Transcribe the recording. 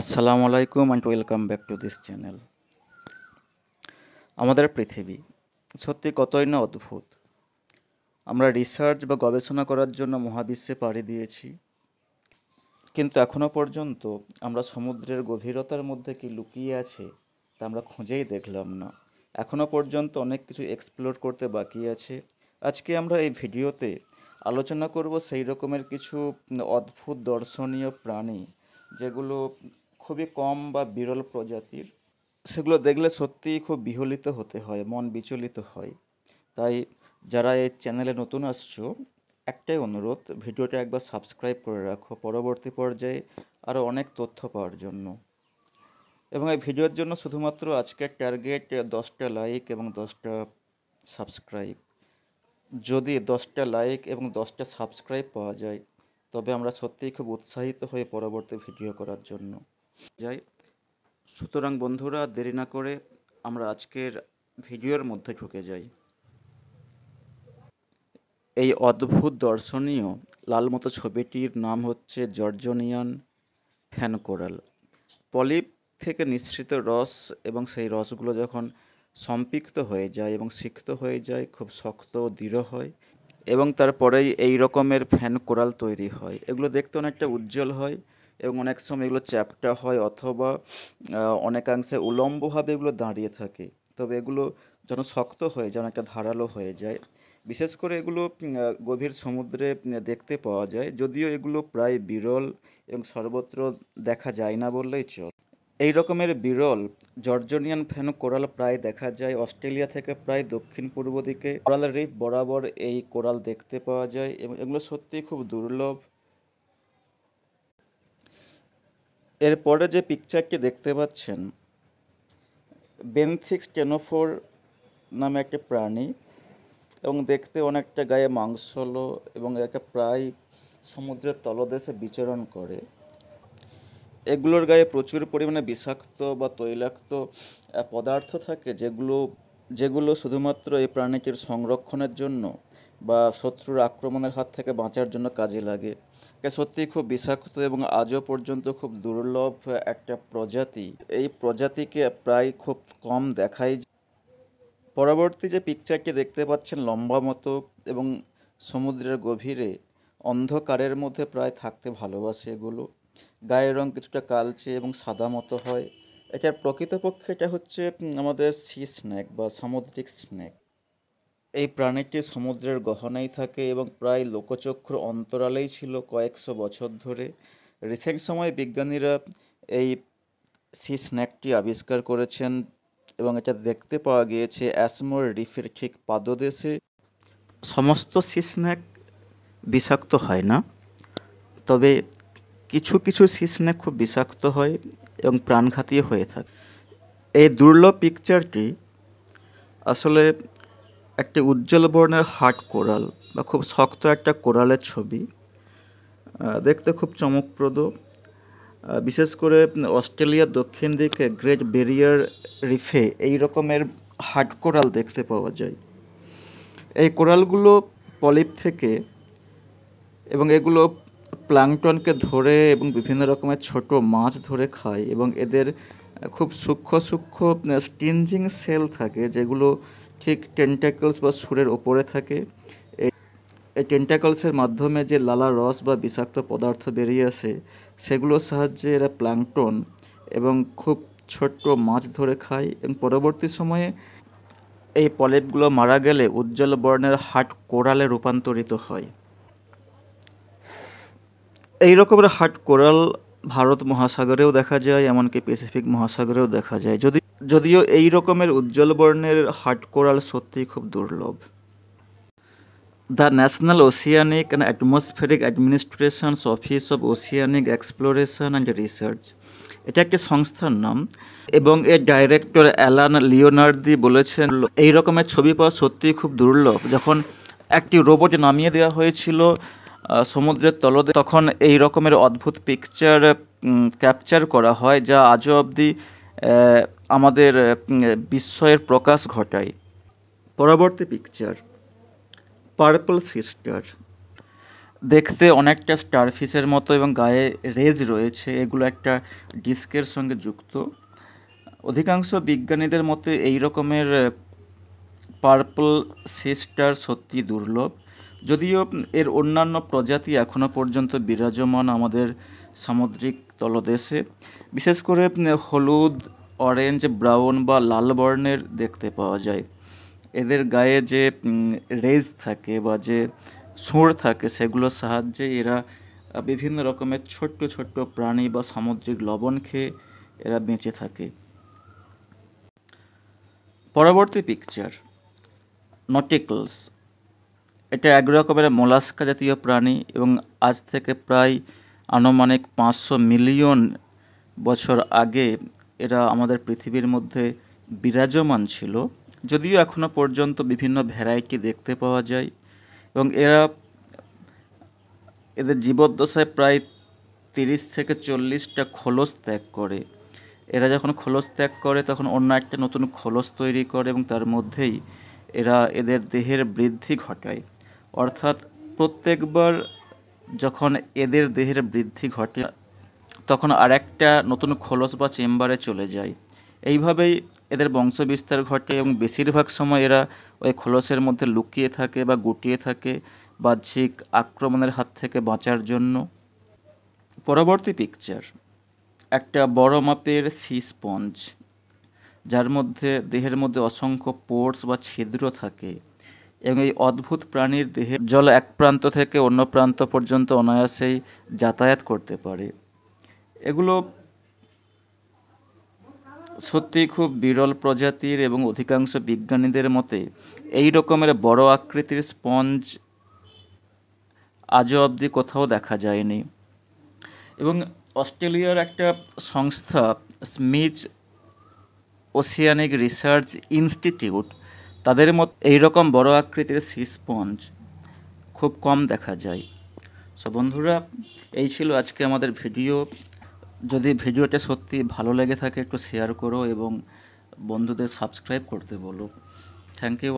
আসসালামু আলাইকুম and welcome back to this channel আমাদের পৃথিবী সত্যি কতই না অদ্ভুত আমরা রিসার্চ বা গবেষণা করার জন্য মহাবিশ্বে পাড়ি দিয়েছি কিন্তু এখনও পর্যন্ত আমরা সমুদ্রের গভীরতার মধ্যে কি লুকিয়ে আছে তা আমরা খুঁজেই দেখলাম না এখনও পর্যন্ত অনেক কিছু এক্সপ্লোর করতে বাকি আছে আজকে আমরা এই ভিডিওতে আলোচনা করব সেই রকমের কিছু অদ্ভুত দর্শনীয় প্রাণী যেগুলো খুবই কম বা বিরল প্রজাতির সেগুলো দেখলে সত্যিই খুব বিহলিত হতে হয় মন বিচলিত হয় তাই যারা এই চ্যানেলে নতুন আসছো একটাই অনুরোধ ভিডিওটা একবার সাবস্ক্রাইব করে রাখো পরবর্তী পর্যায়ে আরও অনেক তথ্য পাওয়ার জন্য এবং এই ভিডিওর জন্য শুধুমাত্র আজকের টার্গেট দশটা লাইক এবং দশটা সাবস্ক্রাইব যদি দশটা লাইক এবং দশটা সাবস্ক্রাইব পাওয়া যায় তবে আমরা সত্যিই খুব উৎসাহিত হয়ে পরবর্তী ভিডিও করার জন্য যাই সুতরাং বন্ধুরা দেরি না করে আমরা আজকের ভিডিওর মধ্যে ঢুকে যাই এই অদ্ভুত দর্শনীয় লালমতো ছবিটির নাম হচ্ছে জর্জনিয়ান ফ্যানকোরাল পলিপ থেকে নিঃসৃত রস এবং সেই রসগুলো যখন সম্পৃক্ত হয়ে যায় এবং সিক্ত হয়ে যায় খুব শক্ত ও দৃঢ় হয় এবং তারপরেই এই রকমের ফ্যান কোরাল তৈরি হয় এগুলো দেখতে অনেকটা উজ্জ্বল হয় এবং অনেক সময় এগুলো চ্যাপ্টা হয় অথবা অনেকাংশে উলম্বভাবে এগুলো দাঁড়িয়ে থাকে তবে এগুলো যেন শক্ত হয়ে যেন একটা ধারালো হয়ে যায় বিশেষ করে এগুলো গভীর সমুদ্রে দেখতে পাওয়া যায় যদিও এগুলো প্রায় বিরল এবং সর্বত্র দেখা যায় না বললেই চল এই রকমের বিরল জর্জনিয়ান ফেনো কোরাল প্রায় দেখা যায় অস্ট্রেলিয়া থেকে প্রায় দক্ষিণ পূর্ব দিকে কোরাল রিফ বরাবর এই কোরাল দেখতে পাওয়া যায় এবং এগুলো সত্যিই খুব দুর্লভ এরপরে যে পিকচারটি দেখতে পাচ্ছেন বেনথিক্স টেনোফোর নামে একটা প্রাণী এবং দেখতে অনেকটা গায়ে হলো এবং একটা প্রায় সমুদ্রের তলদেশে বিচরণ করে এগুলোর গায়ে প্রচুর পরিমাণে বিষাক্ত বা তৈলাক্ত পদার্থ থাকে যেগুলো যেগুলো শুধুমাত্র এই প্রাণীটির সংরক্ষণের জন্য বা শত্রুর আক্রমণের হাত থেকে বাঁচার জন্য কাজে লাগে সত্যি খুব বিষাক্ত এবং আজও পর্যন্ত খুব দুর্লভ একটা প্রজাতি এই প্রজাতিকে প্রায় খুব কম দেখাই পরবর্তী যে পিকচারটি দেখতে পাচ্ছেন লম্বা মতো এবং সমুদ্রের গভীরে অন্ধকারের মধ্যে প্রায় থাকতে ভালোবাসে এগুলো গায়ের রং কিছুটা কালচে এবং সাদা মতো হয় এটার প্রকৃতপক্ষে এটা হচ্ছে আমাদের সি স্ন্যাক বা সামুদ্রিক স্ন্যাক এই প্রাণীটি সমুদ্রের গহনায় থাকে এবং প্রায় লোকচক্ষুর অন্তরালেই ছিল কয়েকশো বছর ধরে রিসেন্ট সময়ে বিজ্ঞানীরা এই সি স্ন্যাকটি আবিষ্কার করেছেন এবং এটা দেখতে পাওয়া গিয়েছে অ্যাসমোর রিফের ঠিক পাদদেশে সমস্ত সি স্ন্যাক বিষাক্ত হয় না তবে কিছু কিছু সি স্ন্যাক খুব বিষাক্ত হয় এবং প্রাণঘাতী হয়ে থাকে এই দুর্লভ পিকচারটি আসলে একটি উজ্জ্বল বর্ণের হাট কোরাল বা খুব শক্ত একটা কোরালের ছবি দেখতে খুব চমকপ্রদ বিশেষ করে অস্ট্রেলিয়ার দক্ষিণ দিকে গ্রেট ব্যারিয়ার রিফে এই রকমের হাট কোরাল দেখতে পাওয়া যায় এই কোরালগুলো পলিপ থেকে এবং এগুলো প্লাংটনকে ধরে এবং বিভিন্ন রকমের ছোট মাছ ধরে খায় এবং এদের খুব সূক্ষ্ম সূক্ষ্ম স্টিঞ্জিং সেল থাকে যেগুলো ঠিক টেন্টাকলস বা সুরের ওপরে থাকে এই টেন্টাকলসের মাধ্যমে যে লালা রস বা বিষাক্ত পদার্থ বেরিয়ে আসে সেগুলোর সাহায্যে এরা প্ল্যাংটন এবং খুব ছোট্ট মাছ ধরে খায় এবং পরবর্তী সময়ে এই পলেটগুলো মারা গেলে উজ্জ্বল বর্ণের হাট কোরালে রূপান্তরিত হয় এই রকমের হাট কোরাল ভারত মহাসাগরেও দেখা যায় এমনকি প্যাসিফিক মহাসাগরেও দেখা যায় যদি যদিও এই রকমের উজ্জ্বল বর্ণের হার্ট কোরাল সত্যিই খুব দুর্লভ the national oceanic and atmospheric administration's office of oceanic exploration and research এটা একটি সংস্থার নাম এবং এর ডাইরেক্টর অ্যালান লিওনার্দি বলেছেন এই রকমের ছবি পাওয়া সত্যিই খুব দুর্লভ যখন একটি রোবট নামিয়ে দেওয়া হয়েছিল সমুদ্রের তলদে তখন এই রকমের অদ্ভুত পিকচার ক্যাপচার করা হয় যা আজও অবধি আমাদের বিস্ময়ের প্রকাশ ঘটায় পরবর্তী পিকচার পার্পল সিস্টার দেখতে অনেকটা স্টারফিশের মতো এবং গায়ে রেজ রয়েছে এগুলো একটা ডিস্কের সঙ্গে যুক্ত অধিকাংশ বিজ্ঞানীদের মতে এই রকমের পার্পল সিস্টার সত্যি দুর্লভ যদিও এর অন্যান্য প্রজাতি এখনও পর্যন্ত বিরাজমান আমাদের সামুদ্রিক তলদেশে বিশেষ করে হলুদ অরেঞ্জ ব্রাউন বা লাল বর্ণের দেখতে পাওয়া যায় এদের গায়ে যে রেজ থাকে বা যে সুঁড় থাকে সেগুলোর সাহায্যে এরা বিভিন্ন রকমের ছোট্ট ছোট্ট প্রাণী বা সামুদ্রিক লবণ খেয়ে এরা বেঁচে থাকে পরবর্তী পিকচার নটিকলস এটা এক রকমের মোলাস্কা জাতীয় প্রাণী এবং আজ থেকে প্রায় আনুমানিক পাঁচশো মিলিয়ন বছর আগে এরা আমাদের পৃথিবীর মধ্যে বিরাজমান ছিল যদিও এখনও পর্যন্ত বিভিন্ন ভ্যারাইটি দেখতে পাওয়া যায় এবং এরা এদের জীবদ্দশায় প্রায় তিরিশ থেকে চল্লিশটা খোলস ত্যাগ করে এরা যখন খোলস ত্যাগ করে তখন অন্য একটা নতুন খোলস তৈরি করে এবং তার মধ্যেই এরা এদের দেহের বৃদ্ধি ঘটায় অর্থাৎ প্রত্যেকবার যখন এদের দেহের বৃদ্ধি ঘটে তখন আরেকটা নতুন খোলস বা চেম্বারে চলে যায় এইভাবেই এদের বংশ বিস্তার ঘটে এবং বেশিরভাগ সময় এরা ওই খোলসের মধ্যে লুকিয়ে থাকে বা গুটিয়ে থাকে বাহ্যিক আক্রমণের হাত থেকে বাঁচার জন্য পরবর্তী পিকচার একটা বড় মাপের সি স্পঞ্জ যার মধ্যে দেহের মধ্যে অসংখ্য পোর্টস বা ছিদ্র থাকে এবং এই অদ্ভুত প্রাণীর দেহে জল এক প্রান্ত থেকে অন্য প্রান্ত পর্যন্ত অনায়াসেই যাতায়াত করতে পারে এগুলো সত্যি খুব বিরল প্রজাতির এবং অধিকাংশ বিজ্ঞানীদের মতে এই রকমের বড় আকৃতির স্পঞ্জ আজও অবধি কোথাও দেখা যায়নি এবং অস্ট্রেলিয়ার একটা সংস্থা স্মিচ ওসিয়ানিক রিসার্চ ইনস্টিটিউট তাদের মত এই রকম বড় আকৃতির সি স্পঞ্জ খুব কম দেখা যায় সো বন্ধুরা এই ছিল আজকে আমাদের ভিডিও যদি ভিডিওটা সত্যি ভালো লেগে থাকে একটু শেয়ার করো এবং বন্ধুদের সাবস্ক্রাইব করতে বলো থ্যাংক ইউ